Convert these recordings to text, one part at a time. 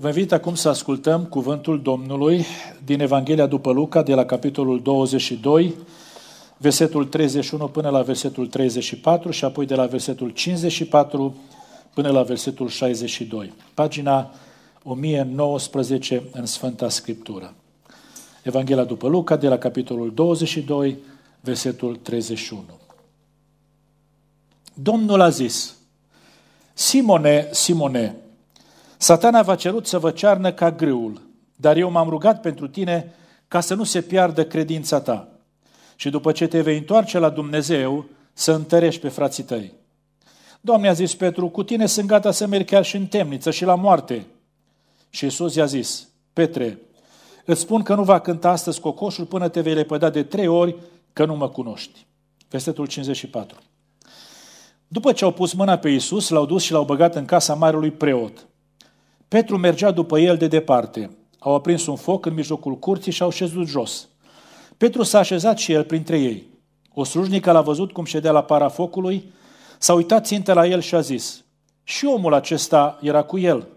Vă invit acum să ascultăm cuvântul Domnului din Evanghelia după Luca, de la capitolul 22, versetul 31 până la versetul 34 și apoi de la versetul 54 până la versetul 62. Pagina 1019 în Sfânta Scriptură. Evanghelia după Luca, de la capitolul 22, versetul 31. Domnul a zis, Simone, Simone, Satana v-a cerut să vă cearnă ca grâul, dar eu m-am rugat pentru tine ca să nu se piardă credința ta. Și după ce te vei întoarce la Dumnezeu, să întărești pe frații tăi. Doamne, a zis Petru, cu tine sunt gata să merg chiar și în temniță și la moarte. Și Iisus i-a zis, Petre, îți spun că nu va cânta astăzi cocoșul până te vei lepăda de trei ori că nu mă cunoști. Vestetul 54. După ce au pus mâna pe Iisus, l-au dus și l-au băgat în casa marelui preot. Petru mergea după el de departe. Au aprins un foc în mijlocul curții și au șezut jos. Petru s-a așezat și el printre ei. O slujnică l-a văzut cum ședea la para focului, s-a uitat țintă la el și a zis, și omul acesta era cu el.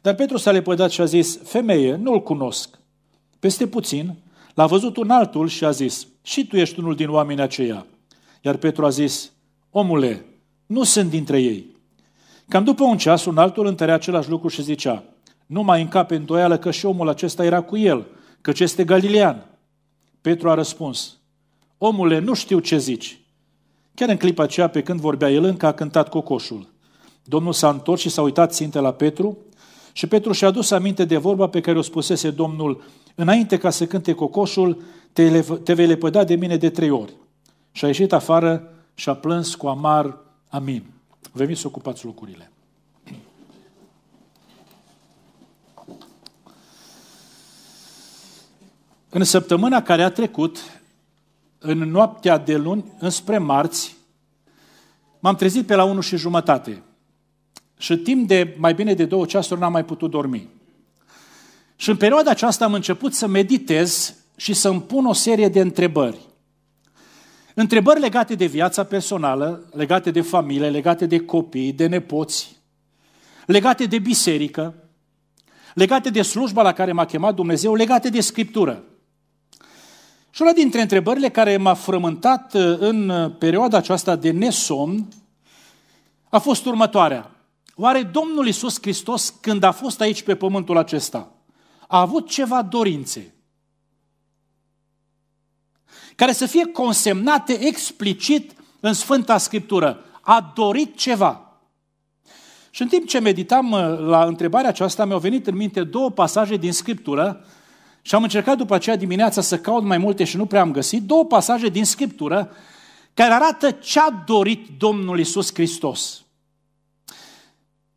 Dar Petru s-a lepădat și a zis, femeie, nu-l cunosc. Peste puțin, l-a văzut un altul și a zis, și tu ești unul din oamenii aceia. Iar Petru a zis, omule, nu sunt dintre ei. Cam după un ceas, un altul întărea același lucru și zicea, nu mai încape îndoială că și omul acesta era cu el, ce este galilean. Petru a răspuns, omule, nu știu ce zici. Chiar în clipa aceea, pe când vorbea el, încă a cântat cocoșul. Domnul s-a întors și s-a uitat ținte la Petru și Petru și-a dus aminte de vorba pe care o spusese Domnul, înainte ca să cânte cocoșul, te, te vei lepăda de mine de trei ori. Și a ieșit afară și a plâns cu amar, amin. Veniți să ocupați locurile. În săptămâna care a trecut, în noaptea de luni, înspre marți, m-am trezit pe la 1 și jumătate. Și timp de mai bine de două ceasuri n-am mai putut dormi. Și în perioada aceasta am început să meditez și să-mi pun o serie de întrebări. Întrebări legate de viața personală, legate de familie, legate de copii, de nepoți, legate de biserică, legate de slujba la care m-a chemat Dumnezeu, legate de Scriptură. Și una dintre întrebările care m-a frământat uh, în uh, perioada aceasta de nesomn a fost următoarea. Oare Domnul Isus Hristos, când a fost aici pe pământul acesta, a avut ceva dorințe care să fie consemnate explicit în Sfânta Scriptură. A dorit ceva. Și în timp ce meditam uh, la întrebarea aceasta, mi-au venit în minte două pasaje din Scriptură și am încercat după aceea dimineața să caut mai multe și nu prea am găsit, două pasaje din Scriptură care arată ce a dorit Domnul Isus Hristos.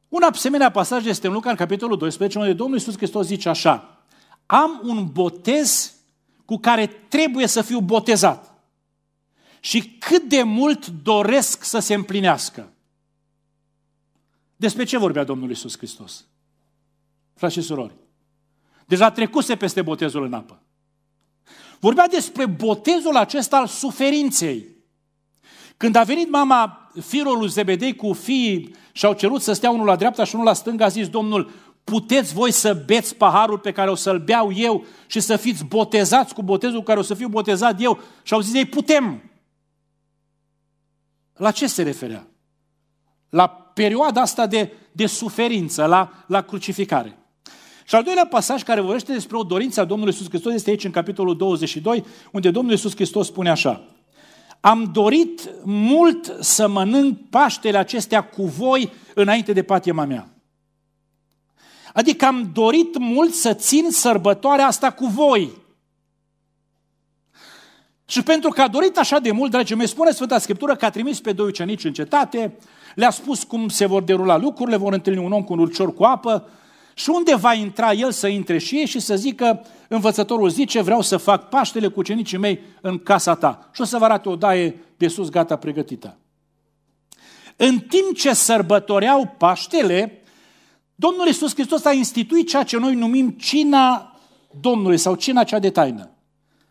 Un asemenea pasaj este în Luca, în capitolul 12, unde Domnul Isus Hristos zice așa, am un botez cu care trebuie să fiu botezat și cât de mult doresc să se împlinească. Despre ce vorbea Domnul Isus Hristos? Frați și surori, deja trecuse peste botezul în apă. Vorbea despre botezul acesta al suferinței. Când a venit mama firului Zebedei cu fiii și au cerut să stea unul la dreapta și unul la stânga, a zis Domnul, puteți voi să beți paharul pe care o să-l beau eu și să fiți botezați cu botezul care o să fiu botezat eu? Și au zis ei, putem. La ce se referea? La perioada asta de, de suferință, la, la crucificare. Și al doilea pasaj care vorbește despre o dorință a Domnului Iisus Hristos este aici în capitolul 22, unde Domnul Iisus Hristos spune așa, am dorit mult să mănânc paștele acestea cu voi înainte de patima mea. Adică am dorit mult să țin sărbătoarea asta cu voi. Și pentru că a dorit așa de mult, dragii mei, spune Sfânta Scriptură că a trimis pe doi ucenici în cetate, le-a spus cum se vor derula lucrurile, vor întâlni un om cu un urcior cu apă și unde va intra el să intre și ei și să zică, învățătorul zice, vreau să fac Paștele cu ucenicii mei în casa ta. Și o să vă arate o daie de sus gata pregătită. În timp ce sărbătoreau Paștele, Domnul Iisus Hristos a instituit ceea ce noi numim cina Domnului sau cina cea de taină.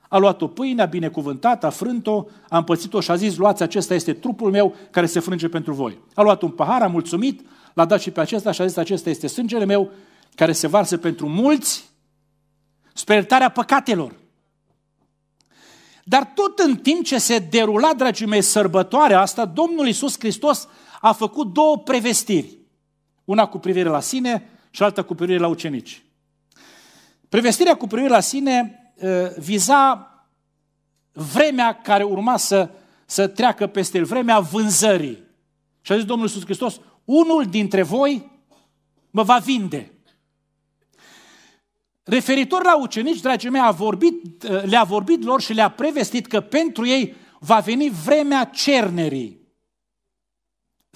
A luat o pâine, a binecuvântat, a frânt-o, a împățit-o și a zis, luați, acesta este trupul meu care se frânge pentru voi. A luat un pahar, a mulțumit, l-a dat și pe acesta și a zis, acesta este sângele meu care se varsă pentru mulți spre iertarea păcatelor. Dar tot în timp ce se derula, dragii mei, sărbătoarea asta, Domnul Iisus Hristos a făcut două prevestiri. Una cu privire la sine și alta cu privire la ucenici. Prevestirea cu privire la sine viza vremea care urma să, să treacă peste el, vremea vânzării. Și a zis Domnul Iisus Hristos, unul dintre voi mă va vinde. Referitor la ucenici, dragii mei, a vorbit, le-a vorbit lor și le-a prevestit că pentru ei va veni vremea cernerii.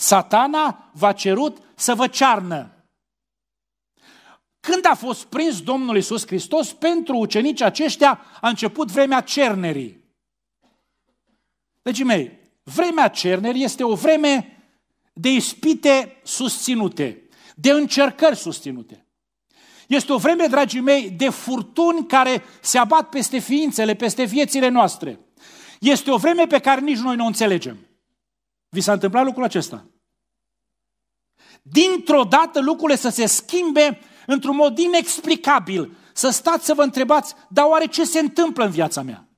Satana v-a cerut să vă cearnă. Când a fost prins Domnul Isus Hristos, pentru ucenici aceștia a început vremea cernerii. Deci, mei, vremea cernerii este o vreme de ispite susținute, de încercări susținute. Este o vreme, dragii mei, de furtuni care se abat peste ființele, peste viețile noastre. Este o vreme pe care nici noi nu o înțelegem. Vi s-a întâmplat lucrul acesta? dintr-o dată lucrurile să se schimbe într-un mod inexplicabil. Să stați să vă întrebați, dar oare ce se întâmplă în viața mea?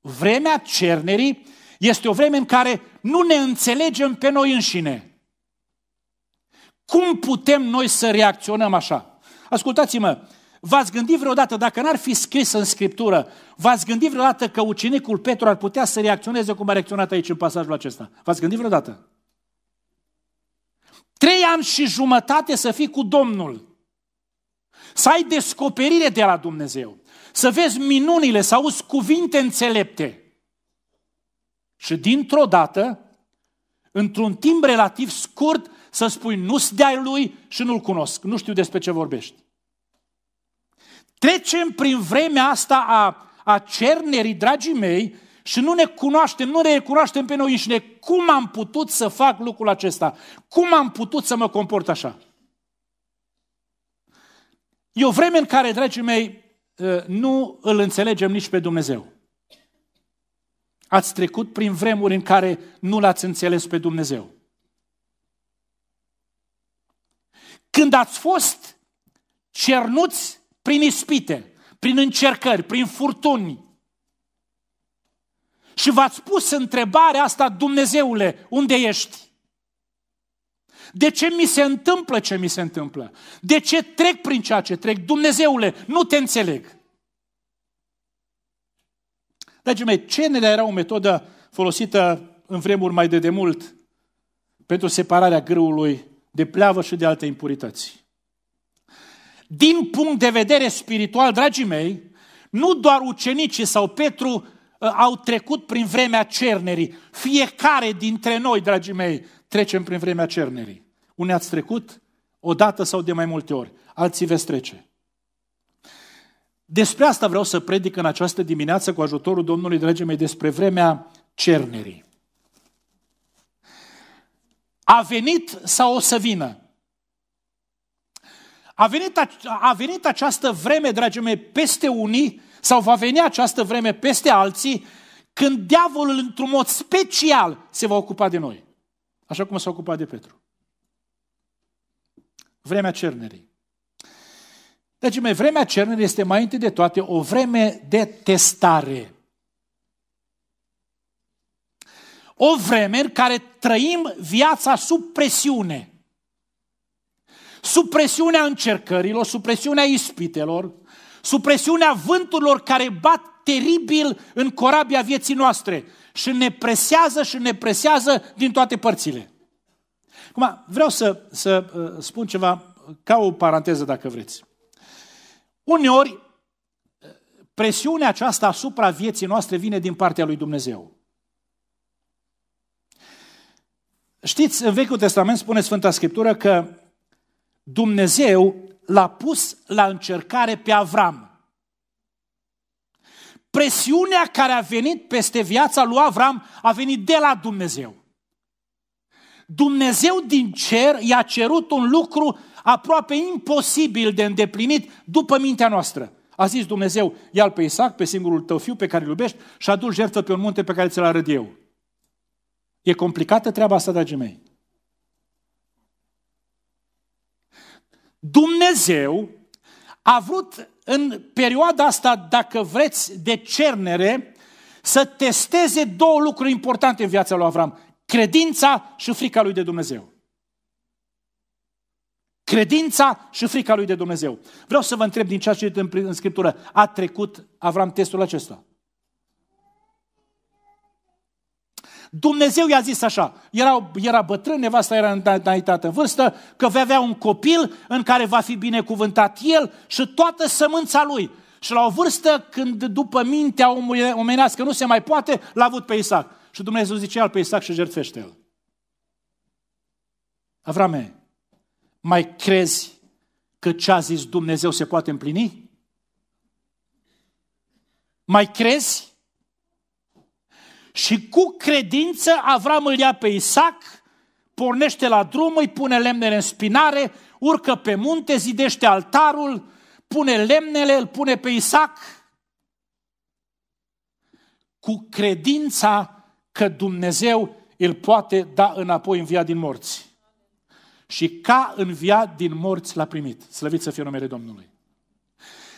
Vremea cernerii este o vreme în care nu ne înțelegem pe noi înșine. Cum putem noi să reacționăm așa? Ascultați-mă, v-ați gândit vreodată, dacă n-ar fi scris în Scriptură, v-ați gândit vreodată că ucenicul Petru ar putea să reacționeze cum a reacționat aici în pasajul acesta? V-ați gândit vreodată? Trei ani și jumătate să fii cu Domnul. Să ai descoperire de la Dumnezeu. Să vezi minunile, să auzi cuvinte înțelepte. Și dintr-o dată, într-un timp relativ scurt, să spui nu-s de lui și nu-l cunosc, nu știu despre ce vorbești. Trecem prin vremea asta a, a cernerii, dragii mei, și nu ne cunoaștem, nu ne recunoaștem pe noi înșine. Cum am putut să fac lucrul acesta? Cum am putut să mă comport așa? E o vreme în care, dragii mei, ă, nu îl înțelegem nici pe Dumnezeu. Ați trecut prin vremuri în care nu l-ați înțeles pe Dumnezeu. Când ați fost cernuți prin ispite, prin încercări, prin furtuni, și v-ați pus întrebarea asta, Dumnezeule, unde ești? De ce mi se întâmplă ce mi se întâmplă? De ce trec prin ceea ce trec? Dumnezeule, nu te înțeleg. Dragii mei, cenele era o metodă folosită în vremuri mai de demult pentru separarea grâului de pleavă și de alte impurități. Din punct de vedere spiritual, dragii mei, nu doar ucenicii sau Petru Ă, au trecut prin vremea cernerii. Fiecare dintre noi, dragii mei, trecem prin vremea cernerii. Unii ați trecut o dată sau de mai multe ori, alții veți trece. Despre asta vreau să predic în această dimineață cu ajutorul Domnului, dragii mei, despre vremea cernerii. A venit sau o să vină? A venit, a venit această vreme, dragii mei, peste unii sau va veni această vreme peste alții când diavolul într-un mod special se va ocupa de noi. Așa cum s-a ocupat de Petru. Vremea cernerii. Deci, mai vremea cernerii este mai întâi de toate o vreme de testare. O vreme în care trăim viața sub presiune. Sub presiunea încercărilor, sub presiunea ispitelor, sub presiunea vânturilor care bat teribil în corabia vieții noastre și ne presează și ne presează din toate părțile. Acum, vreau să, să uh, spun ceva ca o paranteză, dacă vreți. Uneori, uh, presiunea aceasta asupra vieții noastre vine din partea lui Dumnezeu. Știți, în Vechiul Testament spune Sfânta Scriptură că Dumnezeu l-a pus la încercare pe Avram. Presiunea care a venit peste viața lui Avram a venit de la Dumnezeu. Dumnezeu din cer i-a cerut un lucru aproape imposibil de îndeplinit după mintea noastră. A zis Dumnezeu, ia-l pe Isaac, pe singurul tău fiu pe care îl iubești și adu jertfă pe un munte pe care ți-l arăt eu. E complicată treaba asta, dragii mei. Dumnezeu a vrut în perioada asta, dacă vreți, de cernere, să testeze două lucruri importante în viața lui Avram. Credința și frica lui de Dumnezeu. Credința și frica lui de Dumnezeu. Vreau să vă întreb din ceea ce în Scriptură. A trecut Avram testul acesta? Dumnezeu i-a zis așa, era, era bătrân, nevasta era înaintată în vârstă, că va avea un copil în care va fi binecuvântat el și toată sămânța lui. Și la o vârstă când după mintea omenească nu se mai poate, l-a avut pe Isaac. Și Dumnezeu zice al pe Isaac și jertfește el. Avrame, mai crezi că ce a zis Dumnezeu se poate împlini? Mai crezi și cu credință Avram îl ia pe Isaac, pornește la drum, îi pune lemnele în spinare, urcă pe munte, zidește altarul, pune lemnele, îl pune pe Isaac. Cu credința că Dumnezeu îl poate da înapoi în via din morți. Și ca în via din morți l-a primit. Slăvit să fie numele Domnului.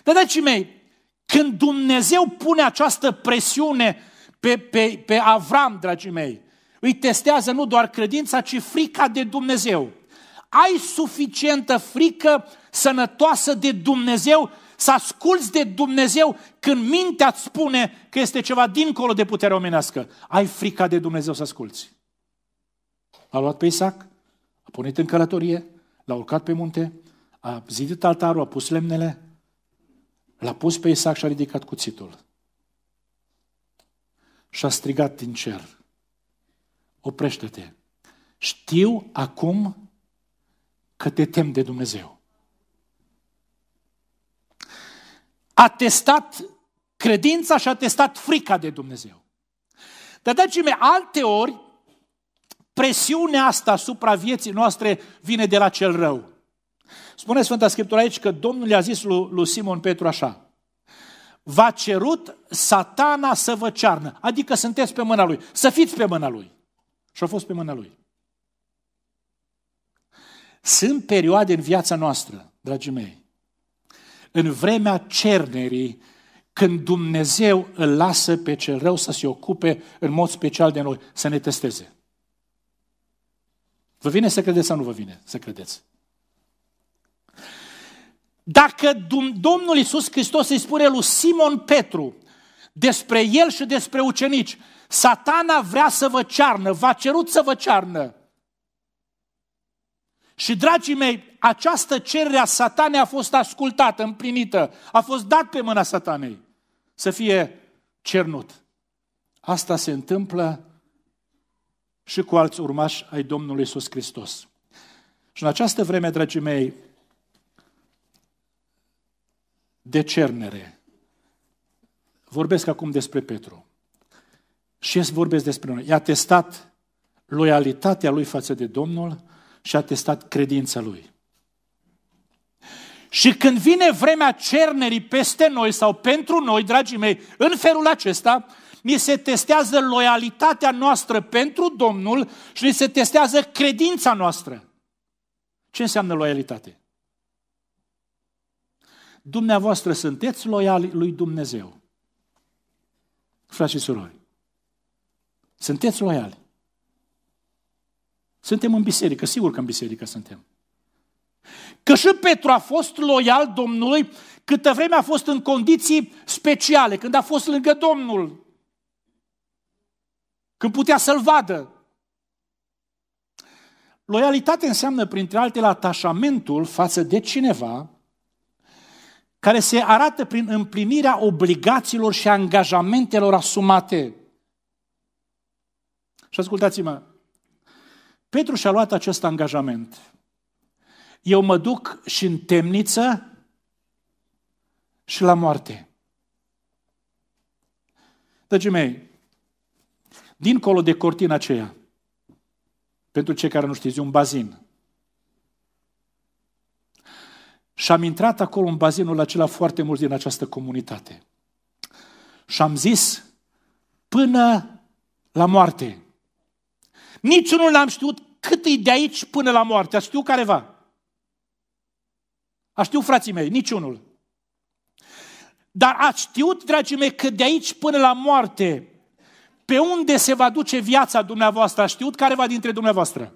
Dar, dragii mei, când Dumnezeu pune această presiune pe, pe, pe Avram, dragii mei. Îi testează nu doar credința, ci frica de Dumnezeu. Ai suficientă frică sănătoasă de Dumnezeu să asculți de Dumnezeu când mintea îți spune că este ceva dincolo de puterea omenească. Ai frica de Dumnezeu să asculți. a luat pe Isaac, a punit în călătorie, l-a urcat pe munte, a zidit altarul, a pus lemnele, l-a pus pe Isaac și a ridicat cuțitul și a strigat din cer, oprește-te, știu acum că te tem de Dumnezeu. A testat credința și a testat frica de Dumnezeu. Dar, dragii mei, alte ori, presiunea asta asupra vieții noastre vine de la cel rău. Spune Sfânta Scriptură aici că Domnul i-a zis lui, lui Simon Petru așa, v-a cerut satana să vă cearnă, adică sunteți pe mâna lui, să fiți pe mâna lui. Și a fost pe mâna lui. Sunt perioade în viața noastră, dragii mei, în vremea cernerii, când Dumnezeu îl lasă pe cel rău să se ocupe în mod special de noi, să ne testeze. Vă vine să credeți sau nu vă vine să credeți? Dacă Domnul Iisus Hristos îi spune lui Simon Petru despre el și despre ucenici, satana vrea să vă cearnă, v-a cerut să vă cearnă. Și, dragii mei, această cerere a satanei a fost ascultată, împlinită, a fost dat pe mâna satanei să fie cernut. Asta se întâmplă și cu alți urmași ai Domnului Iisus Hristos. Și în această vreme, dragii mei, de cernere. Vorbesc acum despre Petru. Și vorbesc despre noi. I-a testat loialitatea lui față de Domnul și a testat credința lui. Și când vine vremea cernerii peste noi sau pentru noi, dragii mei, în felul acesta, ni se testează loialitatea noastră pentru Domnul și ni se testează credința noastră. Ce înseamnă loialitate? dumneavoastră sunteți loiali lui Dumnezeu. Frați și surori, sunteți loiali. Suntem în biserică, sigur că în biserică suntem. Că și Petru a fost loial Domnului câtă vreme a fost în condiții speciale, când a fost lângă Domnul, când putea să-l vadă. Loialitate înseamnă, printre altele, atașamentul față de cineva care se arată prin împlinirea obligațiilor și angajamentelor asumate. Și ascultați-mă, Petru și-a luat acest angajament. Eu mă duc și în temniță și la moarte. Dragii mei, dincolo de cortina aceea, pentru cei care nu știți, un bazin. Și am intrat acolo în bazinul acela foarte mulți din această comunitate. Și am zis, până la moarte. Niciunul n-am știut cât e de aici până la moarte. A știu careva. A știu frații mei, niciunul. Dar a știut, dragii mei, că de aici până la moarte, pe unde se va duce viața dumneavoastră, a știut careva dintre dumneavoastră.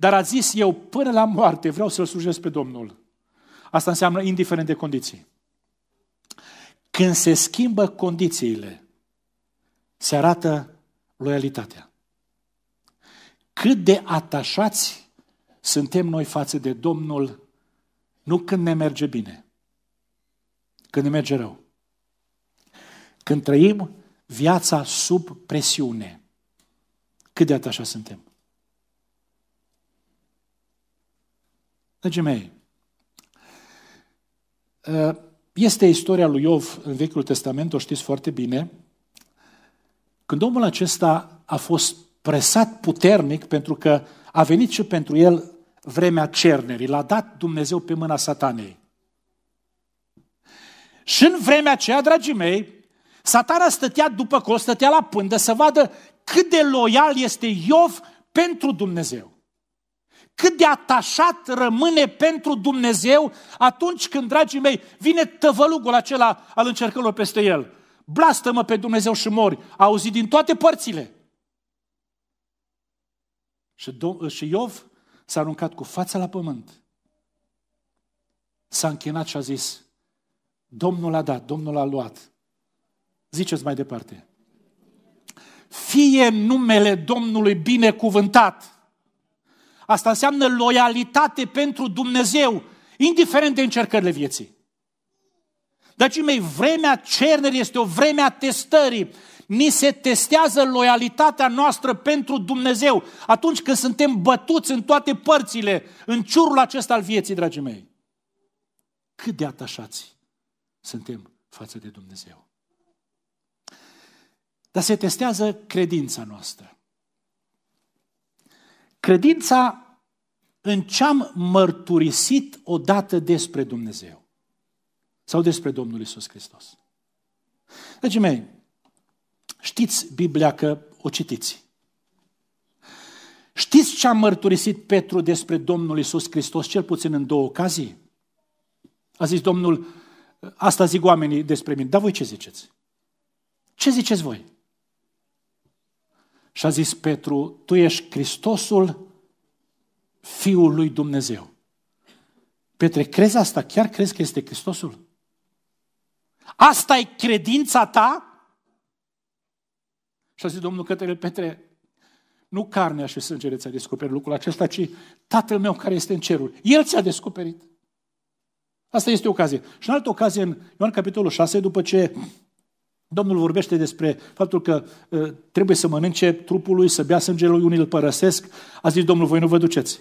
Dar a zis, eu până la moarte vreau să-L slujesc pe Domnul. Asta înseamnă indiferent de condiții. Când se schimbă condițiile, se arată loialitatea. Cât de atașați suntem noi față de Domnul, nu când ne merge bine, când ne merge rău. Când trăim viața sub presiune, cât de atașați suntem. Dragii mei, ă, este istoria lui Iov în Vechiul Testament, o știți foarte bine. Când omul acesta a fost presat puternic pentru că a venit și pentru el vremea cernerii, l-a dat Dumnezeu pe mâna satanei. Și în vremea aceea, dragii mei, satana stătea după col, stătea la pândă să vadă cât de loial este Iov pentru Dumnezeu cât de atașat rămâne pentru Dumnezeu atunci când, dragii mei, vine tăvălugul acela al încercărilor peste el. Blastă-mă pe Dumnezeu și mori. A auzit din toate părțile. Și, Dom- și Iov s-a aruncat cu fața la pământ. S-a închinat și a zis, Domnul a dat, Domnul a luat. Ziceți mai departe. Fie numele Domnului binecuvântat Asta înseamnă loialitate pentru Dumnezeu, indiferent de încercările vieții. Dragii deci, mei, vremea cernerii este o vreme a testării. Ni se testează loialitatea noastră pentru Dumnezeu atunci când suntem bătuți în toate părțile, în ciurul acesta al vieții, dragii mei. Cât de atașați suntem față de Dumnezeu. Dar se testează credința noastră. Credința în ce am mărturisit odată despre Dumnezeu sau despre Domnul Isus Hristos. Dragii mei, știți Biblia că o citiți. Știți ce a mărturisit Petru despre Domnul Isus Hristos, cel puțin în două ocazii? A zis Domnul, asta zic oamenii despre mine, dar voi ce ziceți? Ce ziceți voi? și a zis Petru, tu ești Hristosul Fiul lui Dumnezeu. Petre, crezi asta? Chiar crezi că este Hristosul? Asta e credința ta? Și a zis Domnul către Petre, nu carnea și sângele ți-a descoperit lucrul acesta, ci Tatăl meu care este în cerul. El ți-a descoperit. Asta este ocazie. Și în altă ocazie, în Ioan capitolul 6, după ce Domnul vorbește despre faptul că uh, trebuie să mănânce trupul lui, să bea sângele lui, unii îl părăsesc. A zis Domnul, voi nu vă duceți.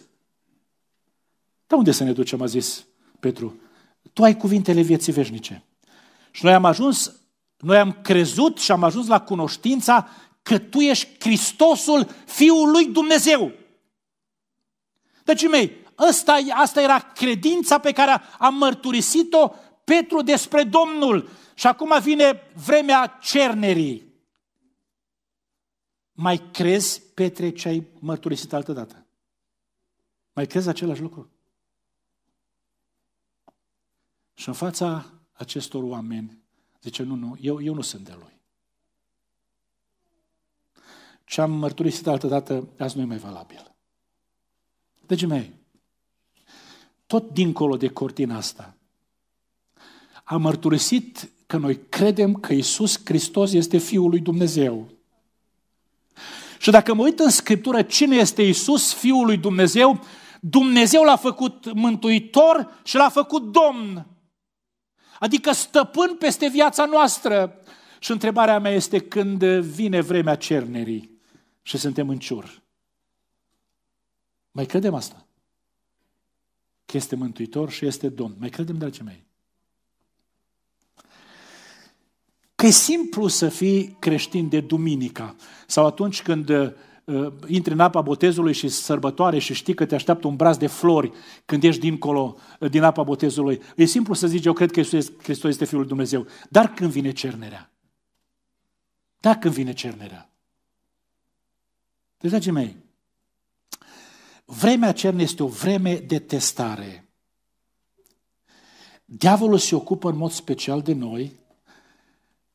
Dar unde să ne ducem, a zis Petru. Tu ai cuvintele vieții veșnice. Și noi am ajuns, noi am crezut și am ajuns la cunoștința că tu ești Hristosul Fiul lui Dumnezeu. Deci, mei, asta, asta era credința pe care am mărturisit-o Petru despre Domnul. Și acum vine vremea cernerii. Mai crezi, Petre, ce ai mărturisit altă dată? Mai crezi același lucru? Și în fața acestor oameni zice, nu, nu, eu, eu nu sunt de lui. Ce am mărturisit altă dată, azi nu e mai valabil. Deci, mei, tot dincolo de cortina asta, am mărturisit că noi credem că Isus Hristos este Fiul lui Dumnezeu. Și dacă mă uit în Scriptură cine este Isus, Fiul lui Dumnezeu, Dumnezeu l-a făcut mântuitor și l-a făcut domn. Adică stăpân peste viața noastră. Și întrebarea mea este când vine vremea cernerii și suntem în ciur. Mai credem asta? Că este mântuitor și este domn. Mai credem, dragii mei? Că e simplu să fii creștin de duminica sau atunci când uh, intri în apa botezului și sărbătoare și știi că te așteaptă un braț de flori când ești dincolo uh, din apa botezului. E simplu să zici, eu cred că Iisus, Hristos este Fiul lui Dumnezeu. Dar când vine cernerea? Da, când vine cernerea. Deci, dragii mei, vremea cernei este o vreme de testare. Diavolul se ocupă în mod special de noi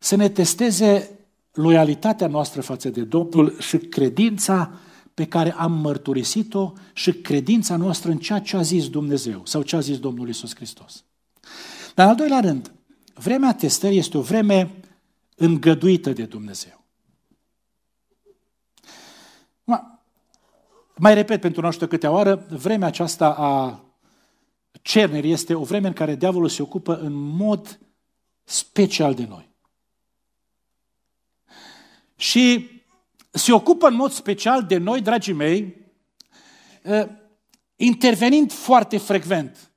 să ne testeze loialitatea noastră față de Domnul și credința pe care am mărturisit-o și credința noastră în ceea ce a zis Dumnezeu sau ce a zis Domnul Isus Hristos. Dar, în al doilea rând, vremea testării este o vreme îngăduită de Dumnezeu. Mai repet pentru noastră câte oară, vremea aceasta a cernerii este o vreme în care diavolul se ocupă în mod special de noi. Și se ocupă în mod special de noi, dragii mei, ă, intervenind foarte frecvent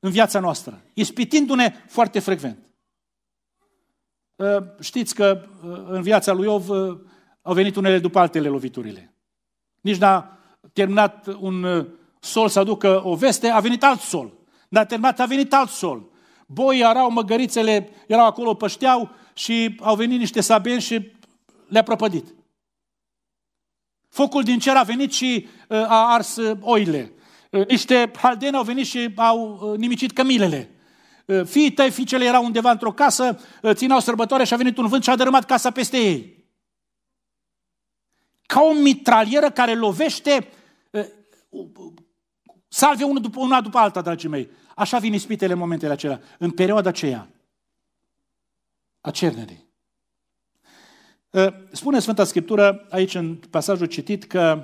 în viața noastră, ispitindu-ne foarte frecvent. Ă, știți că ă, în viața lui Iov au venit unele după altele loviturile. Nici n-a terminat un sol să aducă o veste, a venit alt sol. N-a terminat, a venit alt sol. Boii erau măgărițele erau acolo, pășteau și au venit niște sabeni și le-a prăpădit. Focul din cer a venit și uh, a ars uh, oile. Uh, niște haldeni au venit și au nimicit cămilele. Fiii tăi, fiicele erau undeva într-o casă, țineau sărbătoare și a venit un vânt și a dărâmat casa peste ei. Ca o mitralieră care lovește salve una după, una după alta, dragii mei. Așa vin ispitele în momentele acelea, în perioada aceea a cernerii. Ă, spune Sfânta Scriptură, aici în pasajul citit, că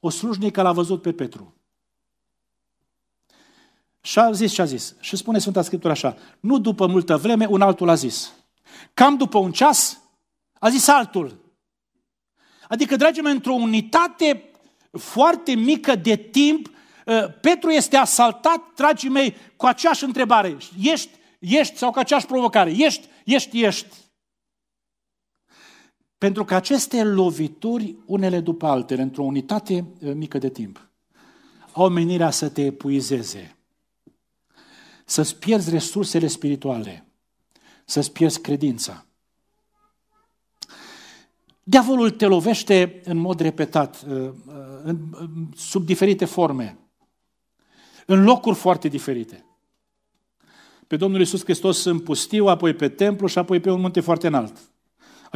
o slujnică l-a văzut pe Petru. Și a zis ce a zis. Și spune Sfânta Scriptură așa, nu după multă vreme un altul a zis. Cam după un ceas a zis altul. Adică, dragii mei, într-o unitate foarte mică de timp, ă, Petru este asaltat, dragii mei, cu aceeași întrebare. Ești, ești sau cu aceeași provocare. Ești, ești, ești. Pentru că aceste lovituri, unele după altele, într-o unitate eh, mică de timp, au menirea să te epuizeze, să-ți pierzi resursele spirituale, să-ți pierzi credința. Diavolul te lovește în mod repetat, eh, eh, sub diferite forme, în locuri foarte diferite. Pe Domnul Iisus Hristos în pustiu, apoi pe templu și apoi pe un munte foarte înalt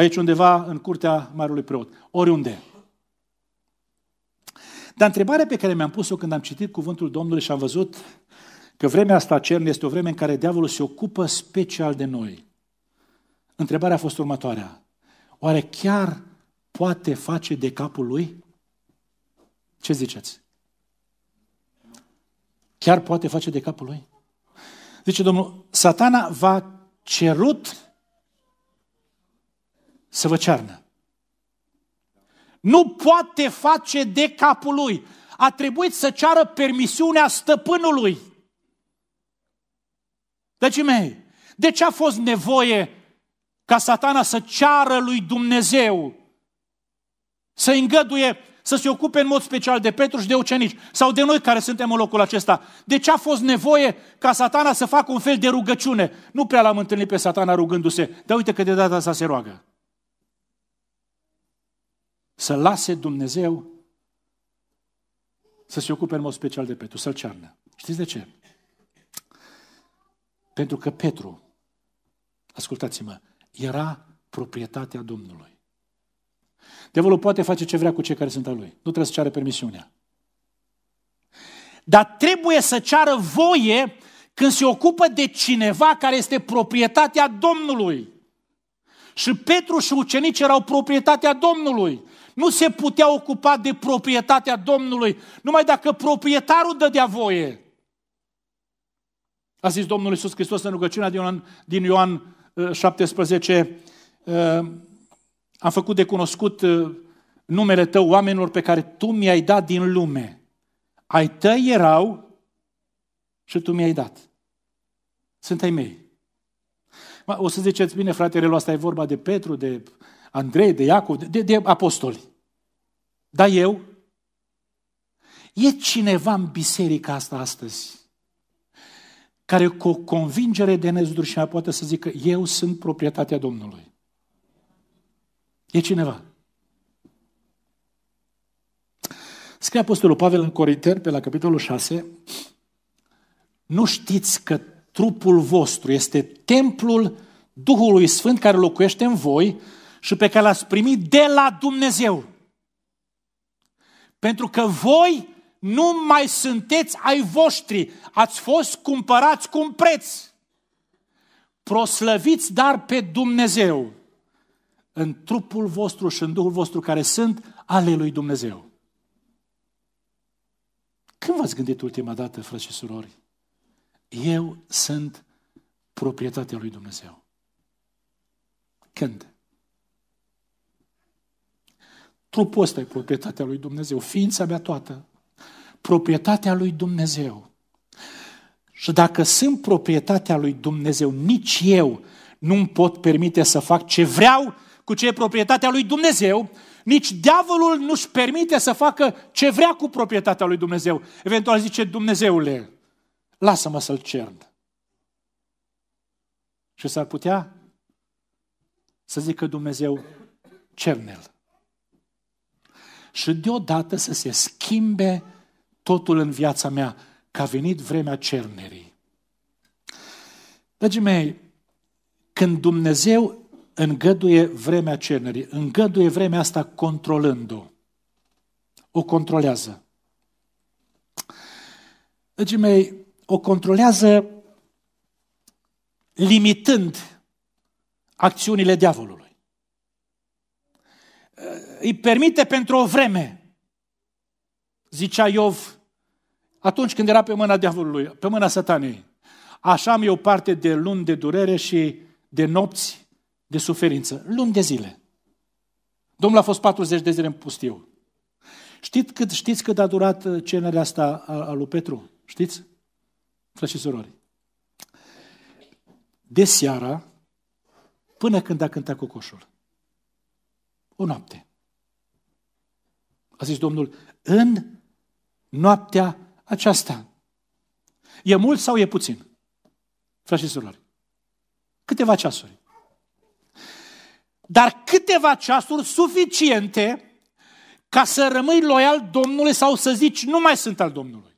aici undeva în curtea Marului Preot, oriunde. Dar întrebarea pe care mi-am pus-o când am citit cuvântul Domnului și am văzut că vremea asta cern este o vreme în care diavolul se ocupă special de noi. Întrebarea a fost următoarea. Oare chiar poate face de capul lui? Ce ziceți? Chiar poate face de capul lui? Zice Domnul, satana va cerut să vă cearnă. Nu poate face de capul lui. A trebuit să ceară permisiunea stăpânului. Dragii deci, mei, de ce a fost nevoie ca satana să ceară lui Dumnezeu să îngăduie să se ocupe în mod special de Petru și de ucenici sau de noi care suntem în locul acesta. De ce a fost nevoie ca satana să facă un fel de rugăciune? Nu prea l-am întâlnit pe satana rugându-se, dar uite că de data asta se roagă să lase Dumnezeu să se ocupe în mod special de Petru, să-l cearnă. Știți de ce? Pentru că Petru, ascultați-mă, era proprietatea Domnului. Devolul poate face ce vrea cu cei care sunt al lui. Nu trebuie să ceară permisiunea. Dar trebuie să ceară voie când se ocupă de cineva care este proprietatea Domnului. Și Petru și ucenici erau proprietatea Domnului nu se putea ocupa de proprietatea Domnului, numai dacă proprietarul dădea voie. A zis Domnul Iisus Hristos în rugăciunea din Ioan, din Ioan 17, uh, uh, am făcut de cunoscut uh, numele tău oamenilor pe care tu mi-ai dat din lume. Ai tăi erau și tu mi-ai dat. Sunt ai mei. O să ziceți, bine fratele, asta e vorba de Petru, de Andrei, de Iacu, de, de apostoli. Dar eu? E cineva în biserica asta astăzi care cu o convingere de nezdrușinea poate să zică eu sunt proprietatea Domnului. E cineva. Scrie Apostolul Pavel în Corinteni, pe la capitolul 6, nu știți că trupul vostru este templul Duhului Sfânt care locuiește în voi, și pe care l-ați primit de la Dumnezeu. Pentru că voi nu mai sunteți ai voștri, ați fost cumpărați cu un preț. Proslăviți dar pe Dumnezeu în trupul vostru și în Duhul vostru care sunt ale lui Dumnezeu. Când v-ați gândit ultima dată, frate și surori, eu sunt proprietatea lui Dumnezeu? Când? Trupul ăsta e proprietatea lui Dumnezeu, ființa mea toată. Proprietatea lui Dumnezeu. Și dacă sunt proprietatea lui Dumnezeu, nici eu nu îmi pot permite să fac ce vreau cu ce e proprietatea lui Dumnezeu, nici diavolul nu-și permite să facă ce vrea cu proprietatea lui Dumnezeu. Eventual zice, Dumnezeule, lasă-mă să-l cern. Și s-ar putea să zică Dumnezeu, cernel și deodată să se schimbe totul în viața mea, că a venit vremea cernerii. Dragii mei, când Dumnezeu îngăduie vremea cernerii, îngăduie vremea asta controlându o o controlează. Dragii mei, o controlează limitând acțiunile diavolului îi permite pentru o vreme. Zicea Iov, atunci când era pe mâna diavolului, pe mâna satanei, așa am eu parte de luni de durere și de nopți de suferință, luni de zile. Domnul a fost 40 de zile în pustiu. Știți cât, știți cât a durat uh, cenerea asta a, a lui Petru? Știți? frații și surori. De seara, până când a cântat cocoșul o noapte. A zis Domnul, în noaptea aceasta. E mult sau e puțin? Frați și surori, câteva ceasuri. Dar câteva ceasuri suficiente ca să rămâi loial Domnului sau să zici, nu mai sunt al Domnului.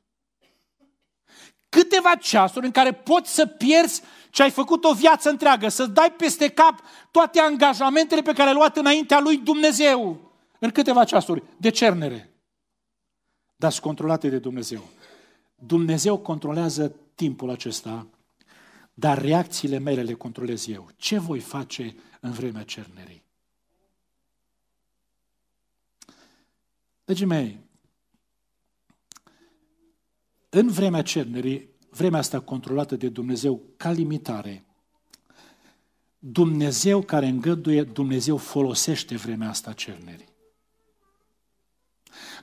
Câteva ceasuri în care poți să pierzi ce ai făcut o viață întreagă, să dai peste cap toate angajamentele pe care le-ai luat înaintea lui Dumnezeu în câteva ceasuri, de cernere. Dar sunt controlate de Dumnezeu. Dumnezeu controlează timpul acesta, dar reacțiile mele le controlez eu. Ce voi face în vremea cernerii? Dragii mei, în vremea cernerii, vremea asta controlată de Dumnezeu ca limitare. Dumnezeu care îngăduie, Dumnezeu folosește vremea asta cernerii.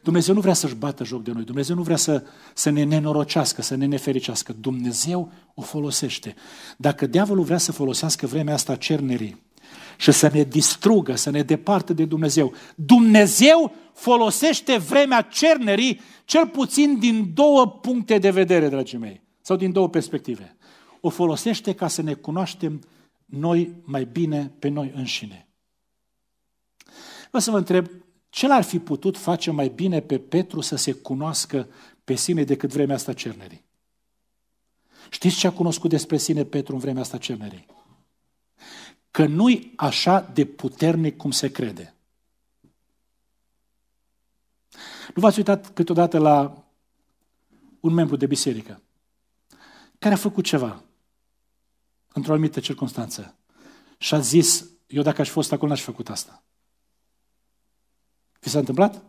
Dumnezeu nu vrea să-și bată joc de noi, Dumnezeu nu vrea să, să ne nenorocească, să ne nefericească. Dumnezeu o folosește. Dacă diavolul vrea să folosească vremea asta cernerii și să ne distrugă, să ne departe de Dumnezeu, Dumnezeu folosește vremea cernerii cel puțin din două puncte de vedere, dragii mei. Sau din două perspective. O folosește ca să ne cunoaștem noi mai bine pe noi înșine. Vreau să vă întreb, ce l-ar fi putut face mai bine pe Petru să se cunoască pe sine decât vremea asta cernerii? Știți ce a cunoscut despre sine Petru în vremea asta cernerii? Că nu-i așa de puternic cum se crede. Nu v-ați uitat câteodată la un membru de biserică care a făcut ceva într-o anumită circunstanță și a zis, eu dacă aș fost acolo n-aș fi făcut asta. Vi s-a întâmplat?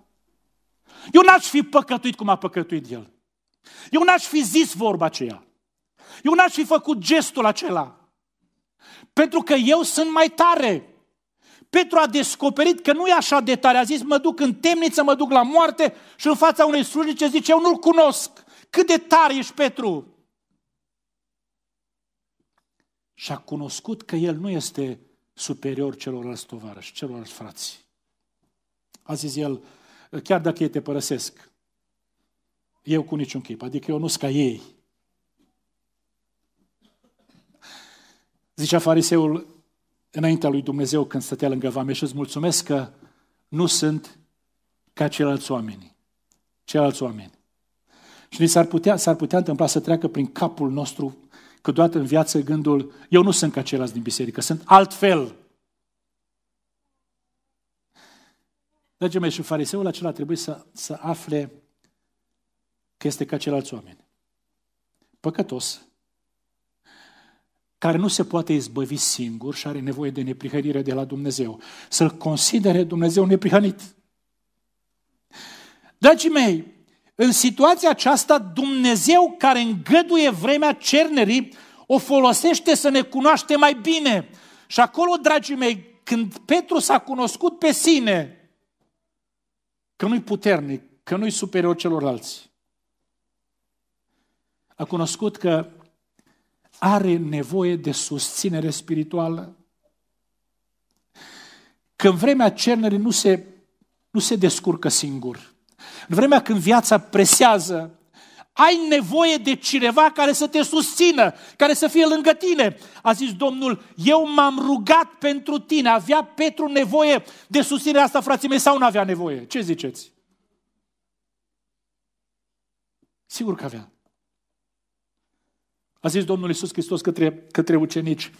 Eu n-aș fi păcătuit cum a păcătuit el. Eu n-aș fi zis vorba aceea. Eu n-aș fi făcut gestul acela. Pentru că eu sunt mai tare. Petru a descoperit că nu e așa de tare. A zis, mă duc în temniță, mă duc la moarte și în fața unei slujnice zice, eu nu-l cunosc. Cât de tare ești, Petru! și a cunoscut că el nu este superior celorlalți tovarăși, celorlalți frați. A zis el, chiar dacă ei te părăsesc, eu cu niciun chip, adică eu nu sunt ca ei. Zicea fariseul înaintea lui Dumnezeu când stătea lângă vame și îți mulțumesc că nu sunt ca ceilalți oameni. Ceilalți oameni. Și s-ar putea, s-ar putea întâmpla să treacă prin capul nostru câteodată în viață gândul, eu nu sunt ca ceilalți din biserică, sunt altfel. Dragii mei, și fariseul acela trebuie să, să afle că este ca ceilalți oameni. Păcătos, care nu se poate izbăvi singur și are nevoie de neprihănire de la Dumnezeu. Să-l considere Dumnezeu neprihănit. Dragii mei, în situația aceasta, Dumnezeu care îngăduie vremea cernerii, o folosește să ne cunoaște mai bine. Și acolo, dragii mei, când Petru s-a cunoscut pe sine, că nu-i puternic, că nu-i superior celorlalți, a cunoscut că are nevoie de susținere spirituală. Că în vremea cernerii nu se, nu se descurcă singur. În vremea când viața presează, ai nevoie de cineva care să te susțină, care să fie lângă tine. A zis Domnul, eu m-am rugat pentru tine. Avea Petru nevoie de susținerea asta, frații mei, sau nu avea nevoie? Ce ziceți? Sigur că avea. A zis Domnul Iisus Hristos către, către ucenici,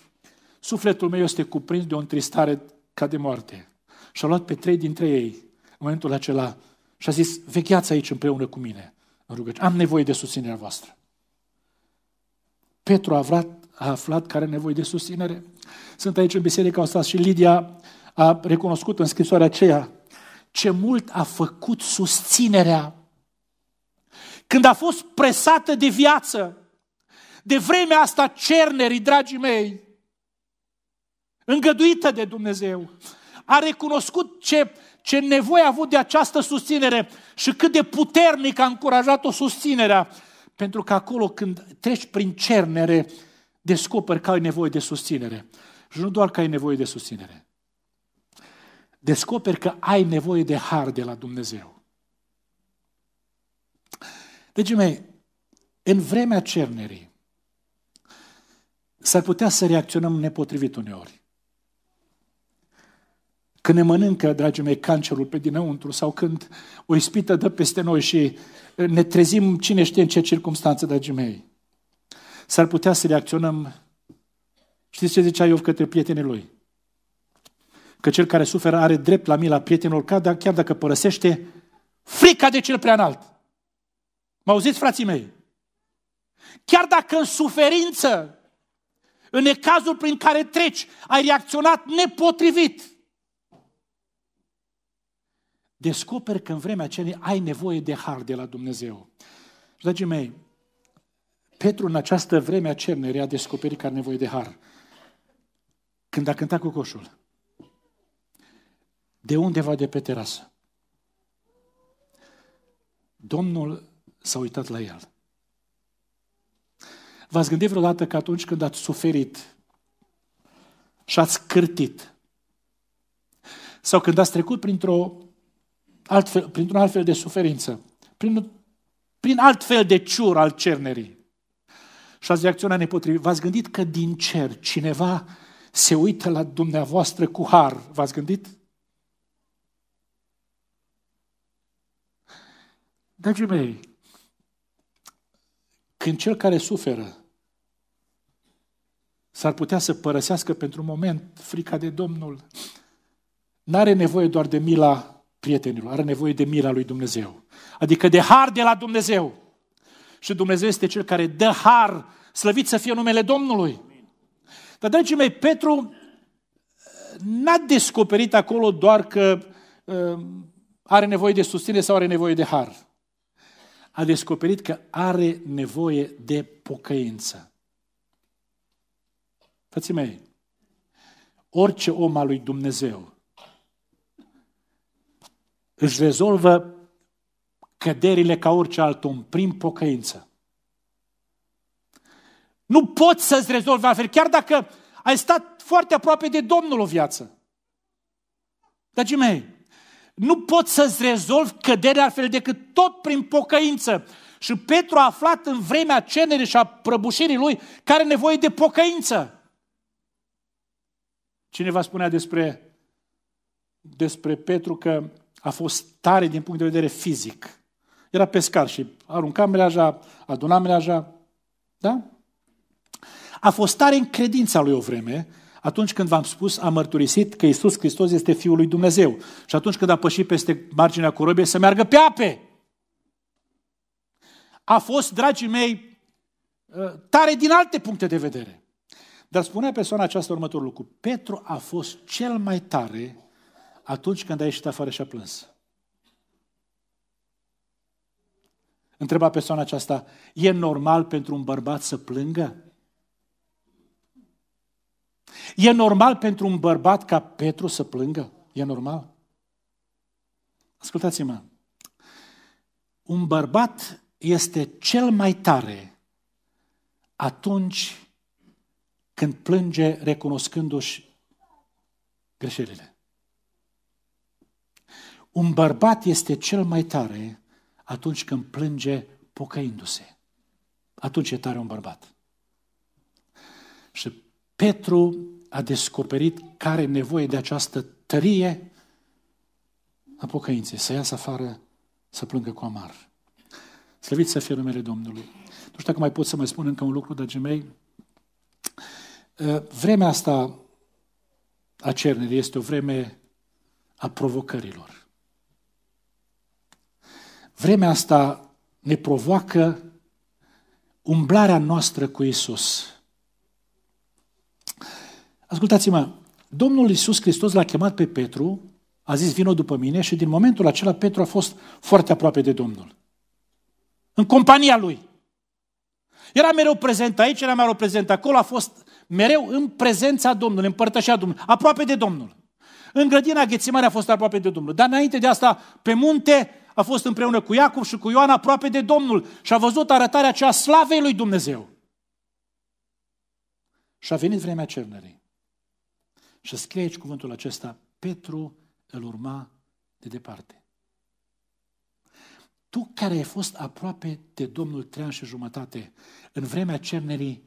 sufletul meu este cuprins de o întristare ca de moarte. Și a luat pe trei dintre ei, în momentul acela, și a zis, vecheați aici împreună cu mine în rugăciune. Am nevoie de susținerea voastră. Petru a aflat, a aflat care are nevoie de susținere. Sunt aici în biserică, au stat și Lidia a recunoscut în scrisoarea aceea ce mult a făcut susținerea când a fost presată de viață, de vremea asta cernerii, dragii mei, îngăduită de Dumnezeu, a recunoscut ce ce nevoie a avut de această susținere și cât de puternic a încurajat-o susținerea. Pentru că acolo când treci prin cernere, descoperi că ai nevoie de susținere. Și nu doar că ai nevoie de susținere. Descoperi că ai nevoie de har de la Dumnezeu. Deci, mei, în vremea cernerii, s-ar putea să reacționăm nepotrivit uneori. Când ne mănâncă, dragii mei, cancerul pe dinăuntru sau când o ispită dă peste noi și eh, ne trezim cine știe în ce circunstanță, dragii mei, s-ar putea să reacționăm. Știți ce zicea Iov către prietenii lui? Că cel care suferă are drept la mila prietenilor, da- chiar dacă părăsește frica de cel prea înalt. Mă auziți, frații mei? Chiar dacă în suferință, în cazul prin care treci, ai reacționat nepotrivit, descoperi că în vremea aceea ai nevoie de har de la Dumnezeu. Și, dragii mei, Petru în această vreme a cernerii a descoperit că are nevoie de har. Când a cântat cu coșul, de undeva de pe terasă, Domnul s-a uitat la el. V-ați gândit vreodată că atunci când ați suferit și ați cârtit, sau când ați trecut printr-o altfel, printr-un alt fel de suferință, prin, prin alt fel de ciur al cernerii. Și ați reacționa nepotrivit. V-ați gândit că din cer cineva se uită la dumneavoastră cu har. V-ați gândit? Dragii mei, când cel care suferă s-ar putea să părăsească pentru un moment frica de Domnul, n-are nevoie doar de mila prietenilor, are nevoie de mila lui Dumnezeu. Adică de har de la Dumnezeu. Și Dumnezeu este Cel care dă har, slăvit să fie numele Domnului. Dar, dragii mei, Petru eh, n-a descoperit acolo doar că uh, are nevoie de susținere sau are nevoie de har. A descoperit că are nevoie de pocăință. Frații mei, orice om al lui Dumnezeu își rezolvă căderile ca orice altul, prin pocăință. Nu poți să-ți rezolvi altfel, chiar dacă ai stat foarte aproape de Domnul o viață. Dragii mei, nu poți să-ți rezolvi căderea altfel decât tot prin pocăință. Și Petru a aflat în vremea cenerii și a prăbușirii lui că are nevoie de pocăință. Cineva spunea despre, despre Petru că a fost tare din punct de vedere fizic. Era pescar și arunca mreaja, aduna mreaja, da? A fost tare în credința lui o vreme, atunci când v-am spus, a mărturisit că Isus Hristos este Fiul lui Dumnezeu. Și atunci când a pășit peste marginea corobiei, să meargă pe ape. A fost, dragii mei, ă, tare din alte puncte de vedere. Dar spunea persoana aceasta următorul lucru. Petru a fost cel mai tare atunci când a ieșit afară și a plâns. Întreba persoana aceasta, e normal pentru un bărbat să plângă? E normal pentru un bărbat ca Petru să plângă? E normal? Ascultați-mă. Un bărbat este cel mai tare atunci când plânge recunoscându-și greșelile. Un bărbat este cel mai tare atunci când plânge pocăindu-se. Atunci e tare un bărbat. Și Petru a descoperit care are nevoie de această tărie a pocăinței, să iasă afară, să plângă cu amar. Slăviți să fie numele Domnului. Nu știu dacă mai pot să mai spun încă un lucru, dragii mei. Ă, vremea asta a cernerii este o vreme a provocărilor. Vremea asta ne provoacă umblarea noastră cu Isus. Ascultați-mă, Domnul Isus Hristos l-a chemat pe Petru, a zis vino după mine și din momentul acela Petru a fost foarte aproape de Domnul. În compania lui. Era mereu prezent aici, era mereu prezent acolo, a fost mereu în prezența Domnului, împărtășea Domnul, aproape de Domnul. În grădina Ghețimare a fost aproape de Domnul. Dar înainte de asta, pe munte, a fost împreună cu Iacov și cu Ioan aproape de Domnul și a văzut arătarea cea slavei lui Dumnezeu. Și a venit vremea cernerii. Și scrie aici cuvântul acesta, Petru îl urma de departe. Tu care ai fost aproape de Domnul trei ani și jumătate, în vremea cernerii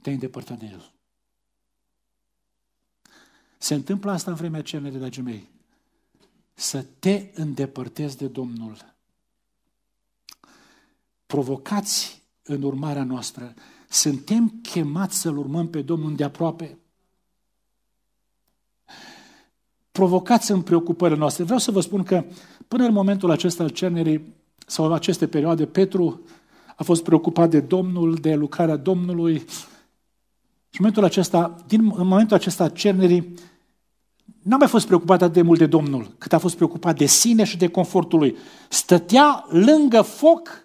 te-ai îndepărtat de El. Se întâmplă asta în vremea cernerii, dragii mei să te îndepărtezi de Domnul. Provocați în urmarea noastră. Suntem chemați să-L urmăm pe Domnul de aproape. Provocați în preocupările noastre. Vreau să vă spun că până în momentul acesta al cernerii sau în aceste perioade, Petru a fost preocupat de Domnul, de lucrarea Domnului. Și în momentul acesta, din, în momentul acesta cernerii, n-a mai fost preocupat atât de mult de Domnul, cât a fost preocupat de sine și de confortul lui. Stătea lângă foc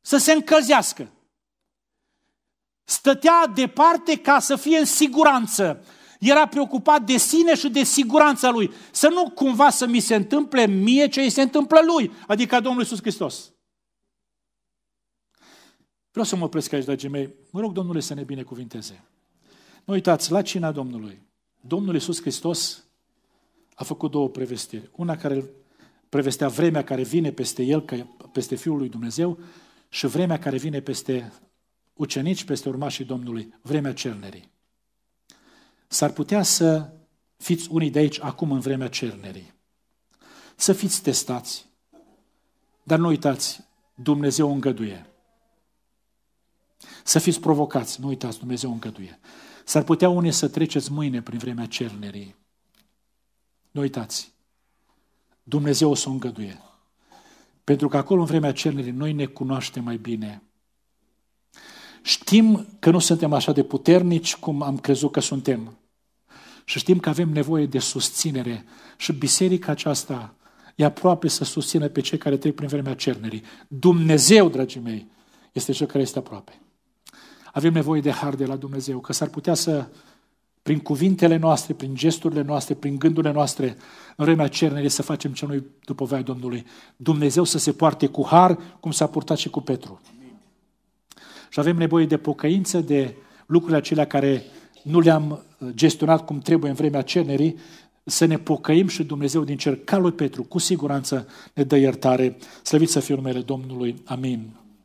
să se încălzească. Stătea departe ca să fie în siguranță. Era preocupat de sine și de siguranța lui. Să nu cumva să mi se întâmple mie ce îi se întâmplă lui, adică a Domnului Iisus Hristos. Vreau să mă opresc aici, dragii mei. Mă rog, Domnule, să ne binecuvinteze. Nu uitați, la cina Domnului, Domnul Iisus Hristos a făcut două prevestiri. Una care prevestea vremea care vine peste el, peste Fiul lui Dumnezeu, și vremea care vine peste ucenici, peste urmașii Domnului, vremea cernerii. S-ar putea să fiți unii de aici acum în vremea cernerii. Să fiți testați. Dar nu uitați, Dumnezeu îngăduie. Să fiți provocați, nu uitați, Dumnezeu îngăduie. S-ar putea unii să treceți mâine prin vremea cernerii. Nu uitați, Dumnezeu o să o îngăduie. Pentru că acolo, în vremea cernerii, noi ne cunoaștem mai bine. Știm că nu suntem așa de puternici cum am crezut că suntem. Și știm că avem nevoie de susținere. Și biserica aceasta e aproape să susțină pe cei care trec prin vremea cernerii. Dumnezeu, dragii mei, este cel care este aproape avem nevoie de har de la Dumnezeu, că s-ar putea să, prin cuvintele noastre, prin gesturile noastre, prin gândurile noastre, în vremea cernerii să facem ce noi după voia Domnului. Dumnezeu să se poarte cu har, cum s-a purtat și cu Petru. Amin. Și avem nevoie de pocăință, de lucrurile acelea care nu le-am uh, gestionat cum trebuie în vremea cernerii, să ne pocăim și Dumnezeu din cer, ca lui Petru, cu siguranță ne dă iertare. Slăvit să fie numele Domnului. Amin.